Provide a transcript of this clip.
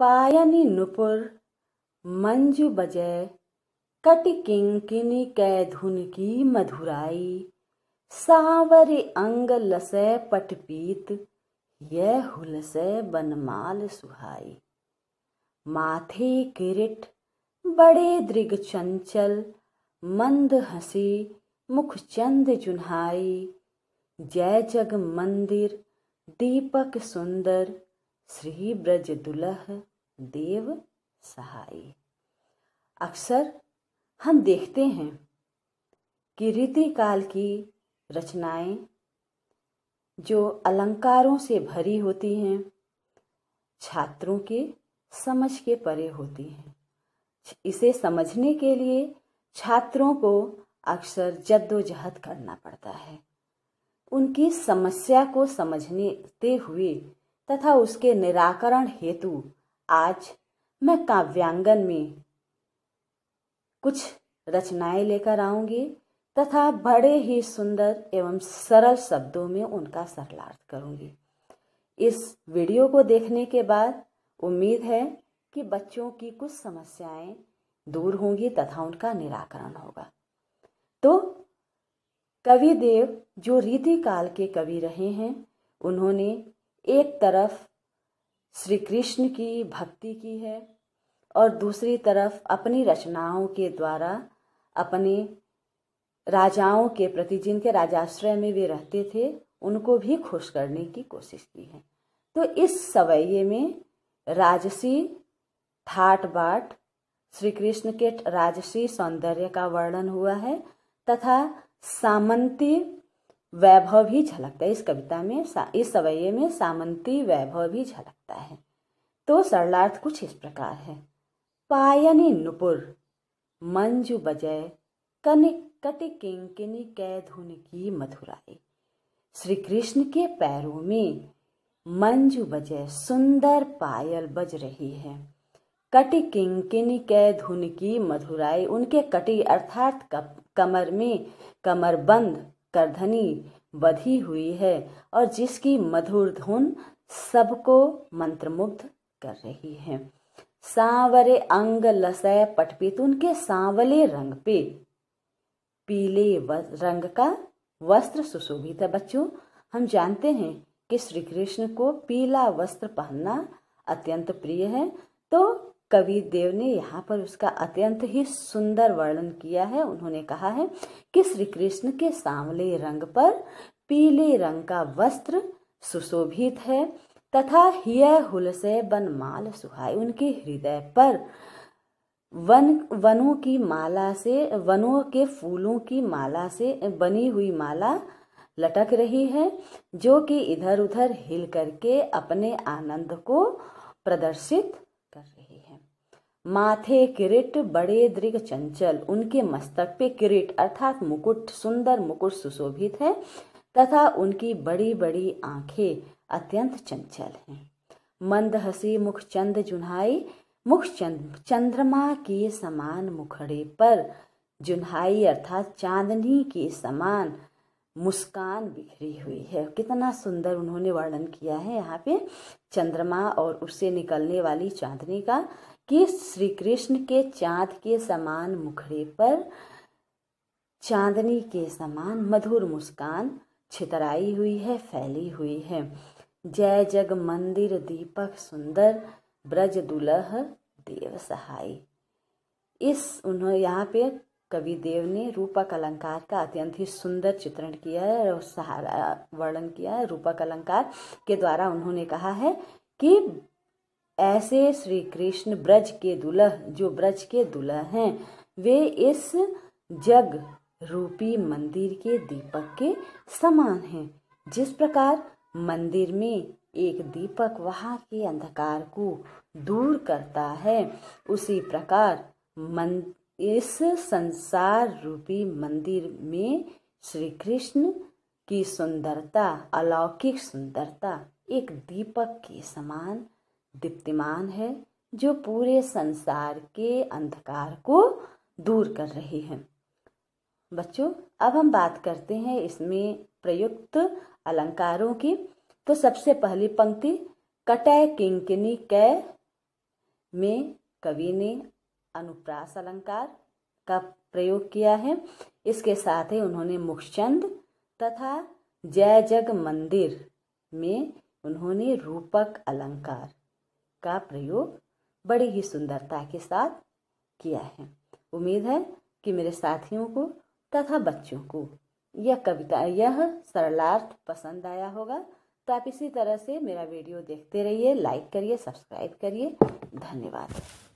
पायनि नुपुर मंजू बजय कट किंकिन कै धुन की मधुराई सांवर अंग लसे पटपीत यह हुलसै बनमाल सुहाई माथे किरिट बड़े दृग चंचल मंद हसी मुख चंद जुन्हाई जय जग मंदिर दीपक सुंदर श्री ब्रज दुलह देव सहाय अक्सर हम देखते हैं कि रीति काल की रचनाएं जो अलंकारों से भरी होती हैं छात्रों के समझ के परे होती हैं इसे समझने के लिए छात्रों को अक्सर जद्दोजहद करना पड़ता है उनकी समस्या को समझने हुए तथा उसके निराकरण हेतु आज मैं काव्यांगन में कुछ रचनाएं लेकर आऊंगी तथा बड़े ही सुंदर एवं सरल शब्दों में उनका सरलार्थ करूंगी इस वीडियो को देखने के बाद उम्मीद है कि बच्चों की कुछ समस्याएं दूर होंगी तथा उनका निराकरण होगा तो कवि देव जो रीति काल के कवि रहे हैं उन्होंने एक तरफ श्री कृष्ण की भक्ति की है और दूसरी तरफ अपनी रचनाओं के द्वारा अपने राजाओं के प्रति जिनके राजाश्रय में वे रहते थे उनको भी खुश करने की कोशिश की है तो इस सवैये में राजसी ठाट बाट श्री कृष्ण के राजसी सौंदर्य का वर्णन हुआ है तथा सामंती वैभव भी झलकता है इस कविता में इस सवैये में सामंती वैभव भी झलकता है तो सरलार्थ कुछ इस प्रकार है पायनी नुपुर मंजू बजय कनिक कति किंकिनी कै धुन की मधुराई श्री कृष्ण के पैरों में मंजू बजे सुंदर पायल बज रही है कटि किंकिनी कै धुन की मधुराई उनके कटी अर्थात कमर में कमरबंद करधनी बधी हुई है और जिसकी मधुर धुन सबको मंत्रमुग्ध कर रही है सांवरे अंग लसय पटपित उनके सांवले रंग पे पीले रंग का वस्त्र सुशोभित है बच्चों हम जानते हैं कि श्री कृष्ण को पीला वस्त्र पहनना अत्यंत प्रिय है तो कवि देव ने यहाँ पर उसका अत्यंत ही सुंदर वर्णन किया है उन्होंने कहा है कि श्री कृष्ण के सांवले रंग पर पीले रंग का वस्त्र सुशोभित है तथा हिय हुल से बनमाल सुहाय उनके हृदय पर वन वनों की माला से वनों के फूलों की माला से बनी हुई माला लटक रही है जो कि इधर उधर हिल करके अपने आनंद को प्रदर्शित माथे किरीट बड़े दृग चंचल उनके मस्तक पे किरीट अर्थात मुकुट सुंदर मुकुट सुशोभित है तथा उनकी बड़ी बड़ी आंखें अत्यंत चंचल हैं मंद हसी मुख चंद जुन्हाई मुख चंद चंद्रमा के समान मुखड़े पर जुनहाई अर्थात चांदनी के समान मुस्कान बिखरी हुई है कितना सुंदर उन्होंने वर्णन किया है यहाँ पे चंद्रमा और उससे निकलने वाली चांदनी का कि श्री कृष्ण के चांद के समान मुखड़े पर चांदनी के समान मधुर मुस्कान छितराई हुई है फैली हुई है जय जग मंदिर दीपक सुंदर ब्रज दुलह देव सहाय इस उन्होंने यहाँ पे कवि देव ने रूपक अलंकार का अत्यंत ही सुंदर चित्रण किया है और सहारा वर्णन किया है रूपक अलंकार के द्वारा उन्होंने कहा है कि ऐसे श्री कृष्ण ब्रज के दुल्ह जो ब्रज के दुल्ह हैं वे इस जग रूपी मंदिर के दीपक के समान हैं जिस प्रकार मंदिर में एक दीपक वहाँ के अंधकार को दूर करता है उसी प्रकार मन इस संसार रूपी मंदिर में श्री कृष्ण की सुंदरता अलौकिक सुंदरता एक दीपक के समान दीप्तिमान है जो पूरे संसार के अंधकार को दूर कर रही है बच्चों अब हम बात करते हैं इसमें प्रयुक्त अलंकारों की तो सबसे पहली पंक्ति कटय किंकिनी कै में कवि ने अनुप्रास अलंकार का प्रयोग किया है इसके साथ ही उन्होंने मुखचंद तथा जय जग मंदिर में उन्होंने रूपक अलंकार का प्रयोग बड़ी ही सुंदरता के साथ किया है उम्मीद है कि मेरे साथियों को तथा बच्चों को यह कविता यह सरलार्थ पसंद आया होगा तो आप इसी तरह से मेरा वीडियो देखते रहिए लाइक करिए सब्सक्राइब करिए धन्यवाद